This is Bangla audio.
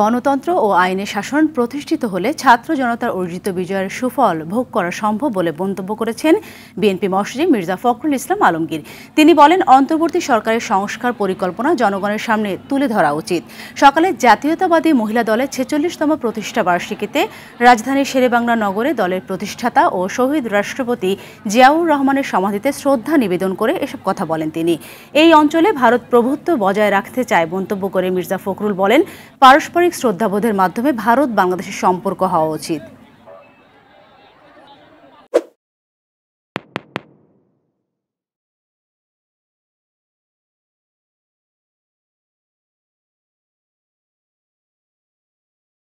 গণতন্ত্র ও আইনে শাসন প্রতিষ্ঠিত হলে ছাত্র জনতার অর্জিত বিজয়ের সুফল ভোগ করা সম্ভব বলে মন্তব্য করেছেন বিএনপি মসজিদ মির্জা ফখরুল ইসলাম আলমগীর তিনি বলেন অন্তর্বর্তী সরকারের সংস্কার পরিকল্পনা জনগণের সামনে তুলে ধরা উচিত সকালে জাতীয়তাবাদী মহিলা দলের ছেচল্লিশতম প্রতিষ্ঠা বার্ষিকীতে রাজধানীর শেরেবাংলা নগরে দলের প্রতিষ্ঠাতা ও শহীদ রাষ্ট্রপতি জিয়াউর রহমানের সমাধিতে শ্রদ্ধা নিবেদন করে এসব কথা বলেন তিনি এই অঞ্চলে ভারত প্রভুত্ব বজায় রাখতে চায় মন্তব্য করে মির্জা ফখরুল বলেন পারস্পর পারস্পরিক শ্রদ্ধাবোধের মাধ্যমে ভারত বাংলাদেশের সম্পর্ক হওয়া উচিত